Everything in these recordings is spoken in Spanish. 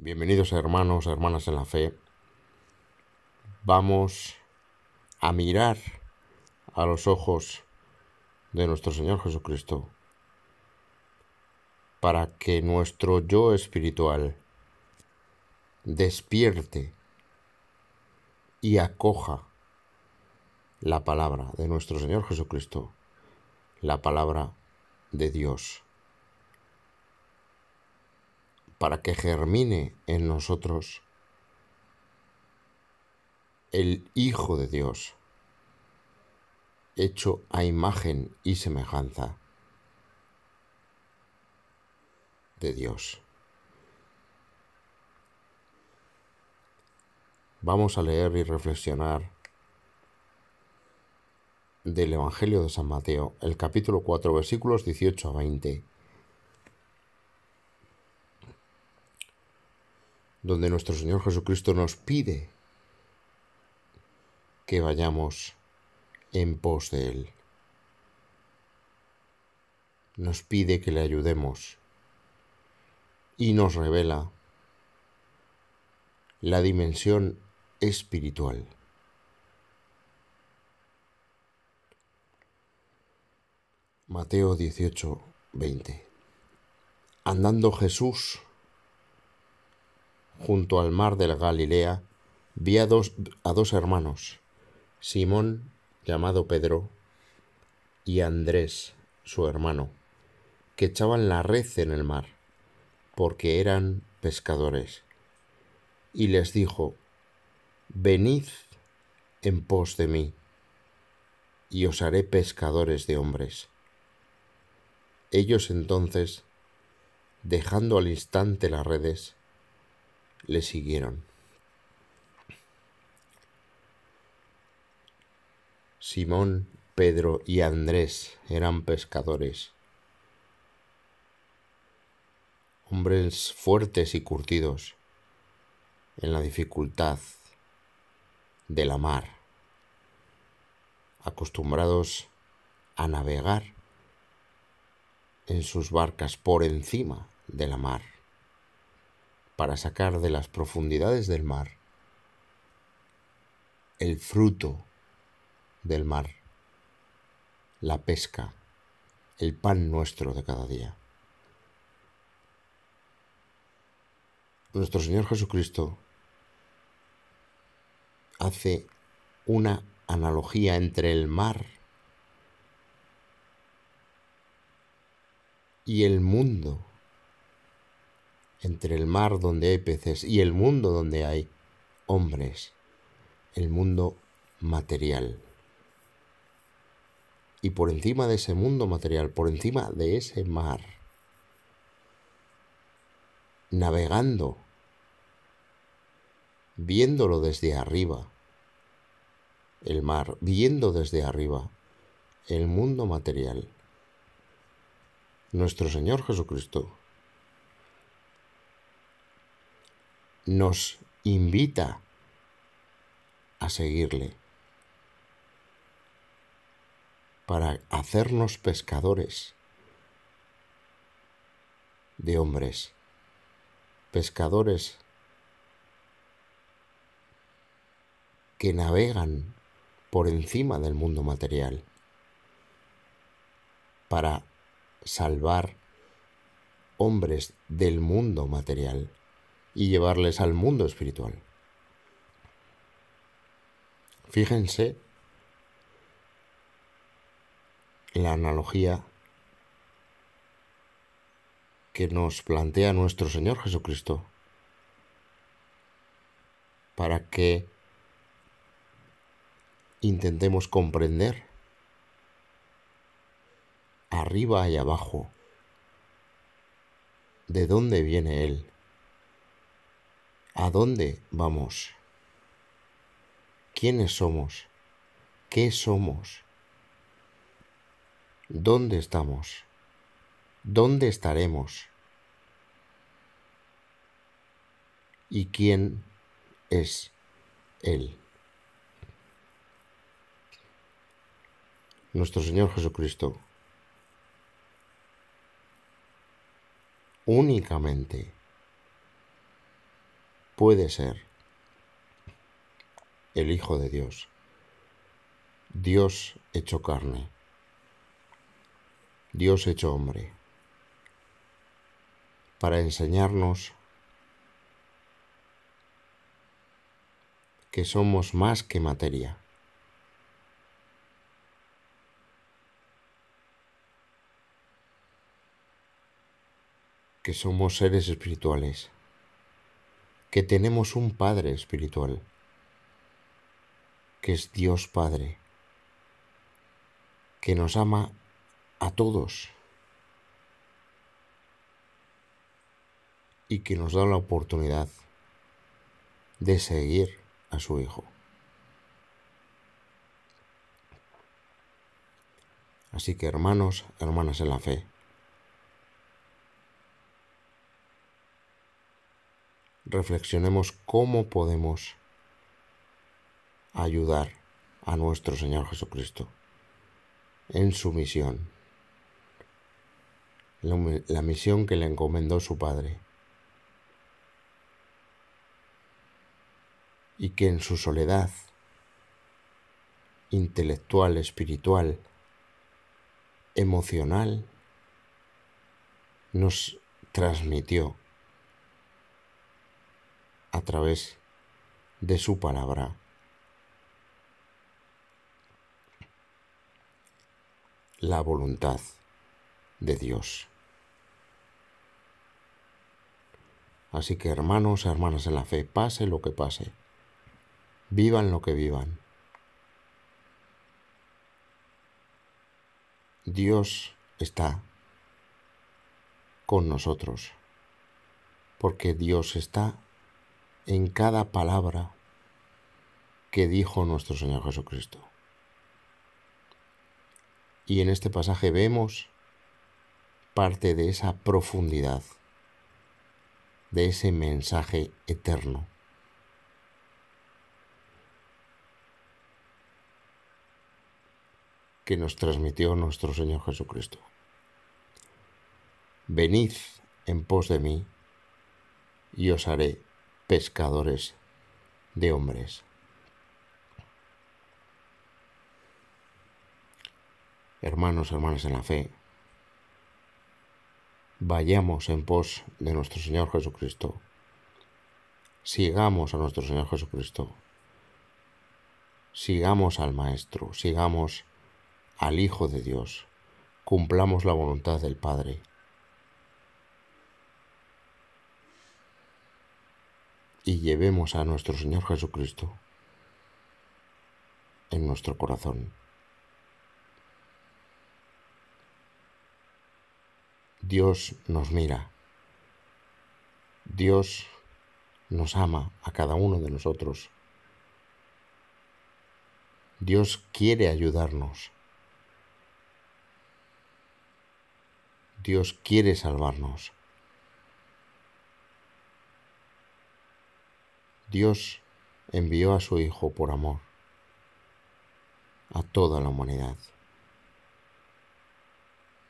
Bienvenidos hermanos, hermanas en la fe. Vamos a mirar a los ojos de nuestro Señor Jesucristo para que nuestro yo espiritual despierte y acoja la palabra de nuestro Señor Jesucristo, la palabra de Dios para que germine en nosotros el Hijo de Dios, hecho a imagen y semejanza de Dios. Vamos a leer y reflexionar del Evangelio de San Mateo, el capítulo 4, versículos 18 a 20. donde nuestro Señor Jesucristo nos pide que vayamos en pos de Él. Nos pide que le ayudemos y nos revela la dimensión espiritual. Mateo 18, 20. Andando Jesús junto al mar de Galilea, vi dos, a dos hermanos, Simón, llamado Pedro, y Andrés, su hermano, que echaban la red en el mar, porque eran pescadores. Y les dijo, Venid en pos de mí, y os haré pescadores de hombres. Ellos entonces, dejando al instante las redes, le siguieron. Simón, Pedro y Andrés eran pescadores, hombres fuertes y curtidos en la dificultad de la mar, acostumbrados a navegar en sus barcas por encima de la mar para sacar de las profundidades del mar el fruto del mar, la pesca, el pan nuestro de cada día. Nuestro Señor Jesucristo hace una analogía entre el mar y el mundo entre el mar donde hay peces y el mundo donde hay hombres, el mundo material. Y por encima de ese mundo material, por encima de ese mar, navegando, viéndolo desde arriba, el mar, viendo desde arriba el mundo material. Nuestro Señor Jesucristo nos invita a seguirle para hacernos pescadores de hombres, pescadores que navegan por encima del mundo material para salvar hombres del mundo material y llevarles al mundo espiritual. Fíjense la analogía que nos plantea nuestro Señor Jesucristo para que intentemos comprender arriba y abajo de dónde viene Él ¿A dónde vamos? ¿Quiénes somos? ¿Qué somos? ¿Dónde estamos? ¿Dónde estaremos? ¿Y quién es Él? Nuestro Señor Jesucristo. Únicamente puede ser el Hijo de Dios, Dios hecho carne, Dios hecho hombre, para enseñarnos que somos más que materia. que somos seres espirituales que tenemos un Padre espiritual, que es Dios Padre, que nos ama a todos y que nos da la oportunidad de seguir a su Hijo. Así que hermanos, hermanas en la fe, reflexionemos cómo podemos ayudar a nuestro Señor Jesucristo en su misión, la misión que le encomendó su Padre y que en su soledad intelectual, espiritual, emocional, nos transmitió a través de su palabra. La voluntad de Dios. Así que hermanos, hermanas en la fe, pase lo que pase, vivan lo que vivan. Dios está con nosotros, porque Dios está en cada palabra que dijo nuestro Señor Jesucristo. Y en este pasaje vemos parte de esa profundidad, de ese mensaje eterno. que nos transmitió nuestro Señor Jesucristo. Venid en pos de mí y os haré pescadores de hombres. Hermanos, hermanas en la fe, vayamos en pos de nuestro Señor Jesucristo. Sigamos a nuestro Señor Jesucristo. Sigamos al Maestro, sigamos al Hijo de Dios. Cumplamos la voluntad del Padre. y llevemos a nuestro Señor Jesucristo en nuestro corazón. Dios nos mira. Dios nos ama a cada uno de nosotros. Dios quiere ayudarnos. Dios quiere salvarnos. Dios envió a su Hijo por amor a toda la humanidad.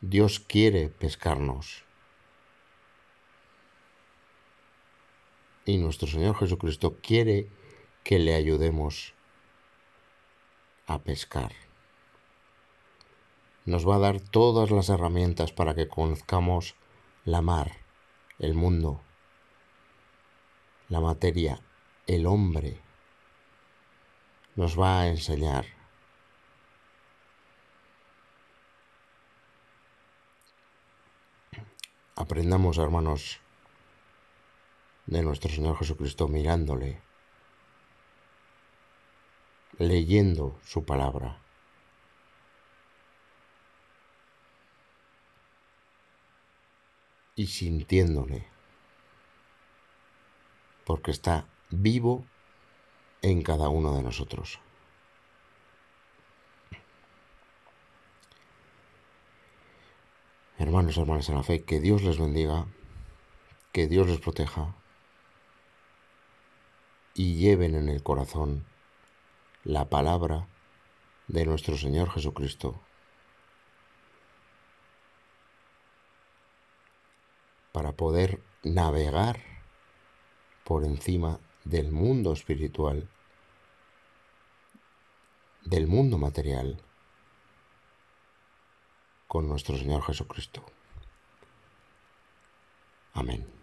Dios quiere pescarnos. Y nuestro Señor Jesucristo quiere que le ayudemos a pescar. Nos va a dar todas las herramientas para que conozcamos la mar, el mundo, la materia el hombre nos va a enseñar. Aprendamos, hermanos, de nuestro Señor Jesucristo mirándole, leyendo su palabra. Y sintiéndole, porque está vivo en cada uno de nosotros. Hermanos hermanas en la fe, que Dios les bendiga, que Dios les proteja y lleven en el corazón la palabra de nuestro Señor Jesucristo para poder navegar por encima del mundo espiritual, del mundo material, con nuestro Señor Jesucristo. Amén.